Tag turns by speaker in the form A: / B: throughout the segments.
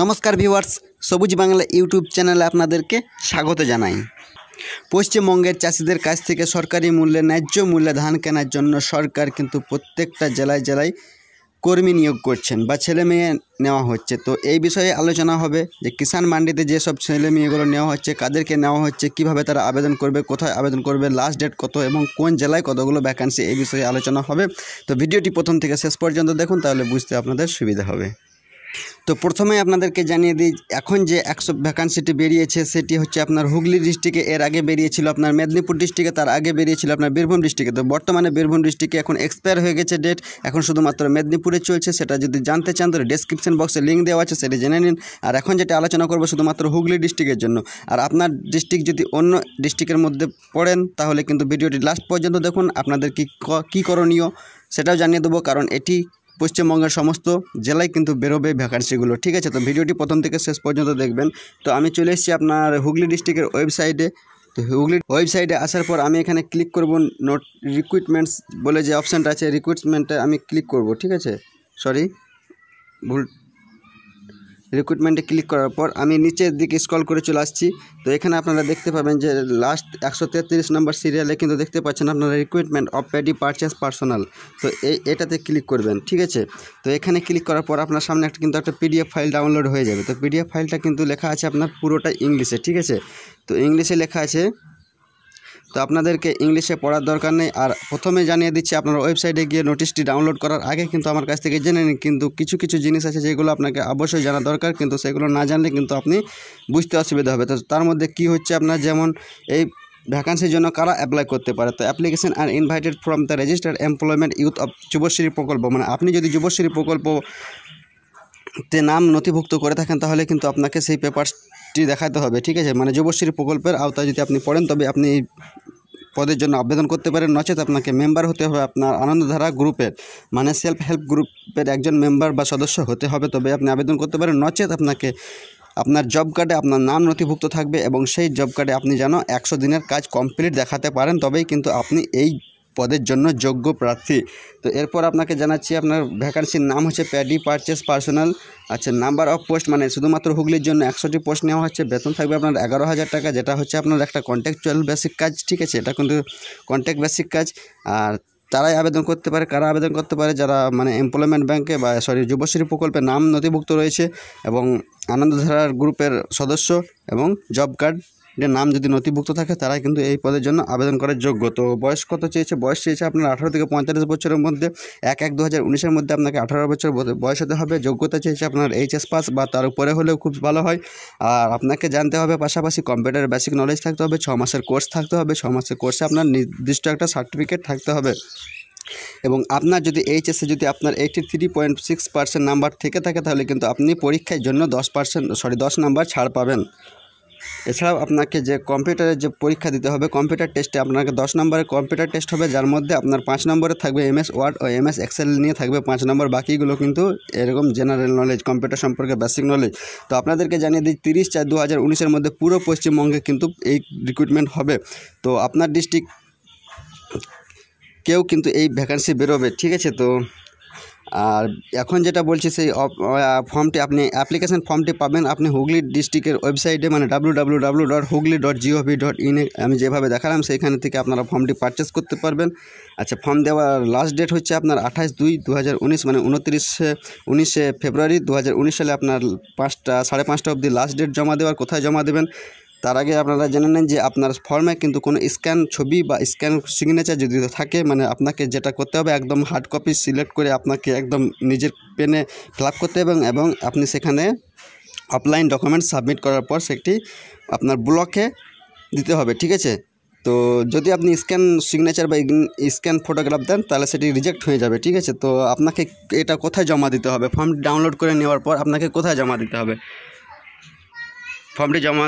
A: নমস্কার ভিউয়ার্স সবুজ বাংলা ইউটিউব চ্যানেলে আপনাদেরকে স্বাগত জানাই পশ্চিমবঙ্গের চাষিদের কাছ থেকে সরকারি মূল্যে ন্যায্য মূল্যে ধান কেনার জন্য সরকার কিন্তু প্রত্যেকটা জেলায় জেলায় কর্মী নিয়োগ করছেন বা ছেলে মেয়ে নেওয়া হচ্ছে তো এই বিষয়ে আলোচনা হবে যে কিষাণ মান্ডিতে যেসব ছেলে মেয়েগুলো নেওয়া হচ্ছে কাদেরকে নেওয়া হচ্ছে কিভাবে তারা আবেদন করবে কোথায় আবেদন করবে লাস্ট ডেট কত এবং কোন জেলায় কতগুলো ভ্যাকান্সি এই বিষয়ে আলোচনা হবে তো ভিডিওটি প্রথম থেকে শেষ পর্যন্ত দেখুন তাহলে বুঝতে আপনাদের সুবিধা হবে তো প্রথমে আপনাদেরকে জানিয়ে দিই এখন যে একশো ভ্যাকান্সিটি বেরিয়েছে সেটি হচ্ছে আপনার হুগলি ডিস্ট্রিক্টে এর আগে বেরিয়েছিল আপনার মেদিনীপুর ডিস্ট্রিক্টে তার আগে বেরিয়েছিল আপনার বীরভূম ডিস্ট্রিক্টে তো বর্তমানে বীরভূম ডিস্ট্রিক্টে এখন এক্সপায়ার হয়ে গেছে ডেট এখন শুধুমাত্র মেদিনীপুরে চলছে সেটা যদি জানতে চান তাহলে ডেসক্রিপশন বক্সে লিঙ্ক দেওয়া আছে সেটি জেনে নিন আর এখন যেটা আলোচনা করবো শুধুমাত্র হুগলি ডিস্ট্রিক্টের জন্য আর আপনার ডিস্ট্রিক্ট যদি অন্য ডিস্ট্রিক্টের মধ্যে পড়েন তাহলে কিন্তু ভিডিওটি লাস্ট পর্যন্ত দেখুন আপনাদের কী কী করণীয় সেটাও জানিয়ে দেবো কারণ এটি পশ্চিমবঙ্গের সমস্ত জেলায় কিন্তু বেরোবে ভ্যাকান্সিগুলো ঠিক আছে তো ভিডিওটি প্রথম থেকে শেষ পর্যন্ত দেখবেন তো আমি চলে এসেছি আপনার হুগলি ডিস্ট্রিক্টের ওয়েবসাইটে তো হুগলির ওয়েবসাইটে আসার পর আমি এখানে ক্লিক করব নোট রিক্রুইটমেন্টস বলে যে অপশানটা আছে রিক্রুইটমেন্টে আমি ক্লিক করব ঠিক আছে সরি ভুল রিক্রুটমেন্টে ক্লিক করার পর আমি নিচের দিকে স্ক্রল করে চলে আসছি তো এখানে আপনারা দেখতে পাবেন যে লাস্ট একশো তেত্রিশ নম্বর সিরিয়ালে কিন্তু দেখতে পাচ্ছেন আপনারা recruitment of paddy purchase personnel তো এই এটাতে ক্লিক করবেন ঠিক আছে তো এখানে ক্লিক করার পর আপনার সামনে একটা কিন্তু একটা পিডিএফ ফাইল ডাউনলোড হয়ে যাবে তো পিডিএফ ফাইলটা কিন্তু লেখা আছে আপনার পুরোটা ইংলিশে ঠিক আছে তো ইংলিশে লেখা আছে তো আপনাদেরকে ইংলিশে পড়ার দরকার নেই আর প্রথমে জানিয়ে দিচ্ছি আপনার ওয়েবসাইটে গিয়ে নোটিশটি ডাউনলোড করার আগে কিন্তু আমার কাছ থেকে জেনে নিন কিন্তু কিছু কিছু জিনিস আছে যেগুলো আপনাকে অবশ্যই জানা দরকার কিন্তু সেগুলো না জানলে কিন্তু আপনি বুঝতে অসুবিধা হবে তো তার মধ্যে কি হচ্ছে আপনার যেমন এই ভ্যাকান্সির জন্য কারা অ্যাপ্লাই করতে পারে তো application and invited from the registered employment youth of Yuvashree প্রকল্প মানে আপনি যদি যুবশ্রী প্রকল্প তে নাম নথিভুক্ত করে থাকেন তাহলে কিন্তু আপনাকে সেই পেপার টি দেখাতে হবে ঠিক আছে মানে যুবশ্রী প্রকল্পের আওতায় যদি আপনি পড়েন তবে আপনি এই পদের জন্য আবেদন করতে পারেন নচেত আপনাকে মেম্বার হতে হবে আপনার আনন্দধারা গ্রুপের মানে সেলফ হেল্প গ্রুপের একজন মেম্বার বা সদস্য হতে হবে তবে আপনি আবেদন করতে পারেন নচেত আপনাকে আপনার জব কার্ডে আপনার নাম নথিভুক্ত থাকবে এবং সেই জব কার্ডে আপনি যেন একশো দিনের কাজ কমপ্লিট দেখাতে পারেন তবেই কিন্তু আপনি এই পদের জন্য যোগ্য প্রার্থী তো এরপর আপনাকে জানাচ্ছি আপনার ভ্যাকান্সির নাম হচ্ছে প্যাডি পারচেস পার্সোনাল আচ্ছা নাম্বার অফ পোস্ট মানে শুধুমাত্র হুগলির জন্য একশোটি পোস্ট নেওয়া হচ্ছে বেতন থাকবে আপনার এগারো হাজার টাকা যেটা হচ্ছে আপনার একটা কন্ট্যাকচুয়াল বেসিক কাজ ঠিক আছে এটা কিন্তু কন্ট্যাক্ট বেসিক কাজ আর তারাই আবেদন করতে পারে কারা আবেদন করতে পারে যারা মানে এমপ্লয়মেন্ট ব্যাংকে বা সরি যুবশ্রী প্রকল্পে নাম নথিভুক্ত রয়েছে এবং আনন্দধারার গ্রুপের সদস্য এবং জব কার্ড এটার নাম যদি নথিভুক্ত থাকে তারাই কিন্তু এই পদের জন্য আবেদন করার যোগ্য তো বয়স কত চেয়েছে বয়স চেয়েছে আপনার আঠারো থেকে পঁয়তাল্লিশ বছরের মধ্যে এক এক দু হাজার উনিশের মধ্যে আপনাকে আঠারো বছর বয়স হতে হবে যোগ্যতা চেয়েছে আপনার এইচএস পাস বা তার উপরে হলেও খুব ভালো হয় আর আপনাকে জানতে হবে পাশাপাশি কম্পিউটার বেসিক নলেজ থাকতে হবে ছ মাসের কোর্স থাকতে হবে ছ মাসের কোর্সে আপনার নির্দিষ্ট একটা সার্টিফিকেট থাকতে হবে এবং আপনার যদি এইচএসে যদি আপনার eighty three point six percent number থেকে থাকে তাহলে কিন্তু আপনি পরীক্ষার জন্য দশ পার্সেন্ট সরি দশ নাম্বার ছাড় পাবেন এছাড়াও আপনাকে যে কম্পিউটারের যে পরীক্ষা দিতে হবে কম্পিউটার টেস্টে আপনাকে দশ নম্বরের কম্পিউটার টেস্ট হবে যার মধ্যে আপনার পাঁচ নম্বরে থাকবে এমএস ওয়ার্ড ও এমএস এক্সেল নিয়ে থাকবে পাঁচ নম্বর বাকিগুলো কিন্তু এরকম জেনারেল নলেজ কম্পিউটার সম্পর্কে বেসিক নলেজ তো আপনাদেরকে জানিয়ে দিই তিরিশ চার দু হাজার উনিশের মধ্যে পুরো পশ্চিমবঙ্গে কিন্তু এই রিক্রুটমেন্ট হবে তো আপনার ডিস্ট্রিক্ট কেউ কিন্তু এই ভ্যাকান্সি বেরোবে ঠিক আছে তো আর এখন যেটা বলছি সেই ফর্মটি আপনি অ্যাপ্লিকেশন ফর্মটি পাবেন আপনি হুগলি ডিস্ট্রিক্টের ওয়েবসাইটে মানে W W W dot Hooghly dot dot আমি যেভাবে দেখালাম সেইখান থেকে আপনারা ফর্মটি পারচেস করতে পারবেন আচ্ছা ফর্ম দেওয়ার লাস্ট ডেট হচ্ছে আপনার আঠাশ দুই দু মানে উনত্রিশে উনিশে ফেব্রুয়ারি দু সালে আপনার পাঁচটা সাড়ে পাঁচটা অবধি লাস্ট ডেট জমা দেওয়ার কোথায় জমা দেবেন তার আগে আপনারা জেনে নেন যে আপনার ফর্মে কিন্তু কোনো স্ক্যান ছবি বা স্ক্যান সিগনেচার যদি থাকে মানে আপনাকে যেটা করতে হবে একদম হার্ড কপি সিলেক্ট করে আপনাকে একদম নিজের পেনে ফিল করতে হবে এবং আপনি সেখানে অফলাইন ডকুমেন্ট সাবমিট করার পর সেটি আপনার ব্লকে দিতে হবে ঠিক আছে তো যদি আপনি স্ক্যান সিগনেচার বা স্ক্যান ফটোগ্রাফ দেন তাহলে সেটি রিজেক্ট হয়ে যাবে ঠিক আছে তো আপনাকে এটা কোথায় জমা দিতে হবে ফর্ম ডাউনলোড করে নেওয়ার পর আপনাকে কোথায় জমা দিতে হবে ফর্মটি জমা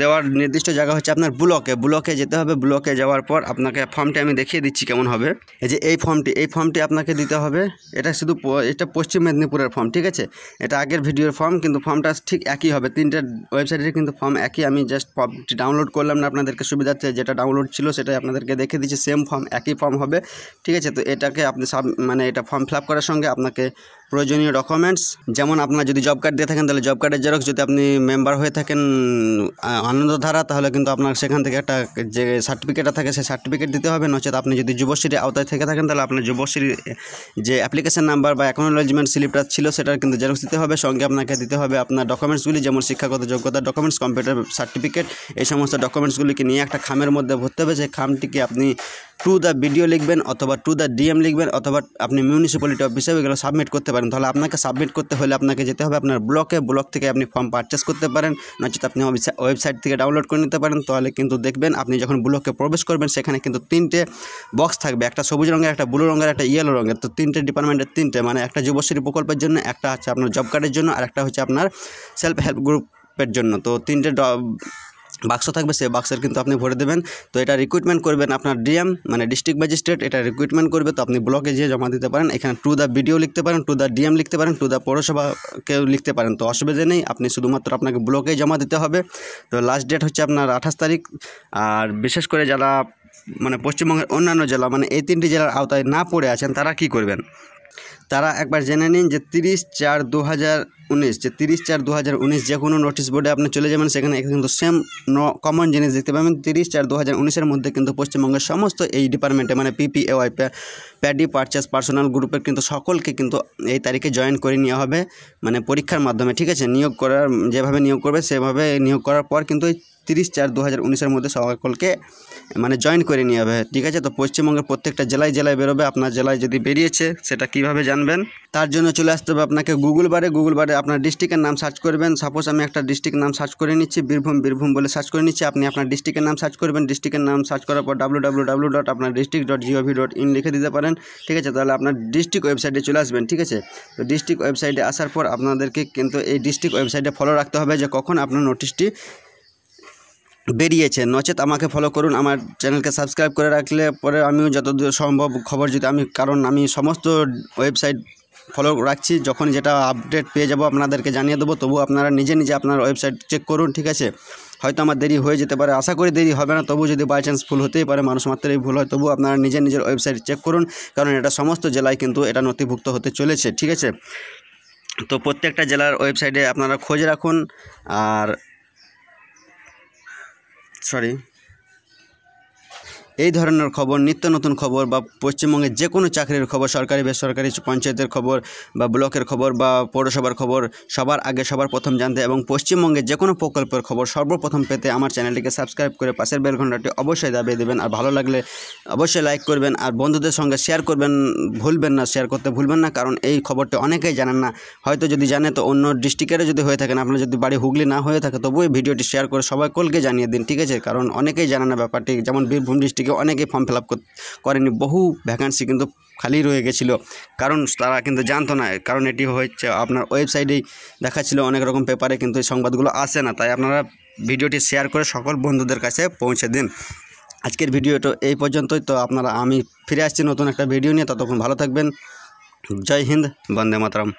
A: দেওয়ার নির্দিষ্ট জায়গা হচ্ছে আপনার ব্লকে ব্লকে যেতে হবে ব্লকে যাওয়ার পর আপনাকে ফর্মটি আমি দেখিয়ে দিচ্ছি কেমন হবে এই যে এই ফর্মটি এই ফর্মটি আপনাকে দিতে হবে এটা শুধু এটা পশ্চিম মেদিনীপুরের ফর্ম ঠিক আছে এটা আগের ভিডিওর ফর্ম কিন্তু ফর্মটা ঠিক একই হবে তিনটে ওয়েবসাইটের কিন্তু ফর্ম একই আমি জাস্ট ফর্মটি ডাউনলোড করলাম না আপনাদেরকে সুবিধাতে যেটা ডাউনলোড ছিল সেটাই আপনাদেরকে দেখে দিচ্ছি সেম ফর্ম একই ফর্ম হবে ঠিক আছে তো এটাকে আপনি সাব মানে এটা ফর্ম ফিল করার সঙ্গে আপনাকে প্রয়োজনীয় ডকুমেন্টস যেমন আপনার যদি জব কার্ড দিয়ে থাকেন তাহলে জব কার্ডের জেরক্স যদি আপনি মেম্বার হয়ে থাকেন আনন্দধারা তাহলে কিন্তু আপনার সেখান থেকে একটা যে সার্টিফিকেটটা থাকে সেই সার্টিফিকেট দিতে হবে নচেত আপনি যদি যুবশ্রীর আওতায় থেকে থাকেন তাহলে আপনার যুবশ্রীর যে অ্যাপ্লিকেশান নাম্বার বা অ্যাকনোলজমেন্ট স্লিপটা ছিল সেটার কিন্তু জেরক্স দিতে হবে সঙ্গে আপনাকে দিতে হবে আপনার ডকুমেন্টসগুলি যেমন শিক্ষাগত যোগ্যতা ডকুমেন্টস কম্পিউটার সার্টিফিকেট এই সমস্ত ডকুমেন্টসগুলিকে নিয়ে একটা খামের মধ্যে ভরতে হবে সেই খামটিকে আপনি টু দ্য বিডিও লিখবেন অথবা টু দ্য ডিএম লিখবেন অথবা আপনি মিউনিসিপ্যালিটি অফিসেও এগুলো সাবমিট করতে পারেন তাহলে আপনাকে সাবমিট করতে হলে আপনাকে যেতে হবে আপনার ব্লকে ব্লক থেকে আপনি ফর্ম পারচেস করতে পারেন নচেত আপনি ওয়েবসাইট থেকে ডাউনলোড করে নিতে পারেন তাহলে কিন্তু দেখবেন আপনি যখন ব্লকে প্রবেশ করবেন সেখানে কিন্তু তিনটে বক্স থাকবে একটা সবুজ রঙের একটা ব্লু রঙের একটা ইয়েলো রঙের তো তিনটে ডিপার্টমেন্টের তিনটে মানে একটা যুবশ্রী প্রকল্পের জন্য একটা হচ্ছে আপনার জব কার্ডের জন্য আর একটা হচ্ছে আপনার সেলফ হেল্প গ্রুপের জন্য তো তিনটে বাক্স থাকবে সেই বাক্সের কিন্তু আপনি ভরে দেবেন তো এটা রিক্রুটমেন্ট করবেন আপনার ডিএম মানে ডিস্ট্রিক্ট ম্যাজিস্ট্রেট এটা রিক্রুটমেন্ট করবে তো আপনি ব্লকে যেয়ে জমা দিতে পারেন এখানে টু দ্য ভিডিও লিখতে পারেন টু দ্য ডিএম লিখতে পারেন টু দ্য পৌরসভাকেও লিখতে পারেন তো অসুবিধা নেই আপনি শুধুমাত্র আপনাকে ব্লকেই জমা দিতে হবে তো লাস্ট ডেট হচ্ছে আপনার আঠাশ তারিখ আর বিশেষ করে যারা মানে পশ্চিমবঙ্গের অন্যান্য জেলা মানে এই তিনটি জেলার আওতায় না পড়ে আছেন তারা কি করবেন তারা একবার জেনে নিন যে তিরিশ চার দু হাজার উনিশ যে তিরিশ চার দু হাজার উনিশ যে কোনো নোটিশ বোর্ডে আপনি চলে যাবেন সেখানে কিন্তু সেম ন কমন জিনিস দেখতে পাবেন তিরিশ চার দু হাজার উনিশের মধ্যে কিন্তু পশ্চিমবঙ্গের সমস্ত এই ডিপার্টমেন্টে মানে পিপিএওয়াই প্যাডি পারচেস পার্সোনাল গ্রুপের কিন্তু সকলকে কিন্তু এই তারিখে জয়েন করে নেওয়া হবে মানে পরীক্ষার মাধ্যমে ঠিক আছে নিয়োগ করার যেভাবে নিয়োগ করবে সেভাবে নিয়োগ করার পর কিন্তু এই তিরিশ চার দু হাজার উনিশের মধ্যে সকলকে মানে জয়েন করে নিয়ে হবে ঠিক আছে তো পশ্চিমবঙ্গের প্রত্যেকটা জেলায় জেলায় বেরোবে আপনার জেলায় যদি বেরিয়েছে সেটা কীভাবে জান জানবেন তার জন্য চলে আসতে হবে আপনাকে গুগল বারে গুগল বারে আপনার ডিস্ট্রিক্টের নাম সার্চ করবেন সাপোজ আমি একটা ডিস্ট্রিক্ট নাম সার্চ করে নিচ্ছি বীরভূম বীরভূম বলে সার্চ করে নিচ্ছি আপনি আপনার ডিস্ট্রিক্টের নাম সার্চ করবেন ডিস্ট্রিক্টের নাম সার্চ করার পর ডাব্লু ডাব্লু ডাব্লু ডট আপনার district dot G O V লিখে দিতে পারেন ঠিক আছে তাহলে আপনার ডিস্ট্রিক্ট ওয়েবসাইটে চলে আসবেন ঠিক আছে তো ডিস্ট্রিক্ট ওয়েবসাইটে আসার পর আপনাদেরকে কিন্তু এই ডিস্ট্রিক্ট ওয়েবসাইটে ফলো রাখতে হবে যে কখন আপনার নোটিশটি বেরিয়েছে নচেত আমাকে ফলো করুন আমার চ্যানেলকে সাবস্ক্রাইব করে রাখলে পরে আমিও যতদূর সম্ভব খবর যদি আমি কারণ আমি সমস্ত ওয়েবসাইট ফলো রাখছি যখন যেটা আপডেট পেয়ে যাব আপনাদেরকে জানিয়ে দেবো তবু আপনারা নিজে নিজে আপনার ওয়েবসাইট চেক করুন ঠিক আছে হয়তো আমার দেরি হয়ে যেতে পারে আশা করি দেরি হবে না তবু যদি বাই চান্স ভুল হতেই পারে মানুষ মাত্রেই ভুল হয় তবু আপনারা নিজে নিজের ওয়েবসাইট চেক করুন কারণ এটা সমস্ত জেলায় কিন্তু এটা নথিভুক্ত হতে চলেছে ঠিক আছে তো প্রত্যেকটা জেলার ওয়েবসাইটে আপনারা খোঁজ রাখুন আর sorry এই ধরনের খবর নিত্য নতুন খবর বা পশ্চিমবঙ্গে যে কোনো চাকরির খবর সরকারি বেসরকারি পঞ্চায়েতের খবর বা ব্লকের খবর বা পৌরসভার খবর সবার আগে সবার প্রথম জানতে এবং পশ্চিমবঙ্গের যে কোনো প্রকল্পের খবর সর্বপ্রথম পেতে আমার চ্যানেলটিকে সাবস্ক্রাইব করে পাশের বেল ঘন্টাটি অবশ্যই দাবিয়ে দেবেন আর ভালো লাগলে অবশ্যই লাইক করবেন আর বন্ধুদের সঙ্গে শেয়ার করবেন ভুলবেন না শেয়ার করতে ভুলবেন না কারণ এই খবরটি অনেকেই জানেন না হয়তো যদি জানে তো অন্য ডিস্ট্রিক্টেরও যদি হয়ে থাকেন আপনার যদি বাড়ি হুগলি না হয়ে থাকে তবু এই ভিডিওটি শেয়ার করে সবাই কলকে জানিয়ে দিন ঠিক আছে কারণ অনেকেই জানে না ব্যাপারটি যেমন বীরভূম ডিস্ট্রিক্টে থেকে অনেকে ফর্ম ফিল আপ করেনি বহু ভ্যাকান্সি কিন্তু খালি রয়ে গেছিল কারণ তারা কিন্তু জানতো না কারণ এটি হচ্ছে আপনার ওয়েবসাইটেই দেখাচ্ছিলো অনেক রকম পেপারে কিন্তু এই সংবাদগুলো আসে না তাই আপনারা ভিডিওটি শেয়ার করে সকল বন্ধুদের কাছে পৌঁছে দিন আজকের ভিডিওটা এই পর্যন্তই তো আপনারা আমি ফিরে আসছি নতুন একটা ভিডিও নিয়ে ততক্ষণ ভালো থাকবেন জয় হিন্দ বন্দে মাতরম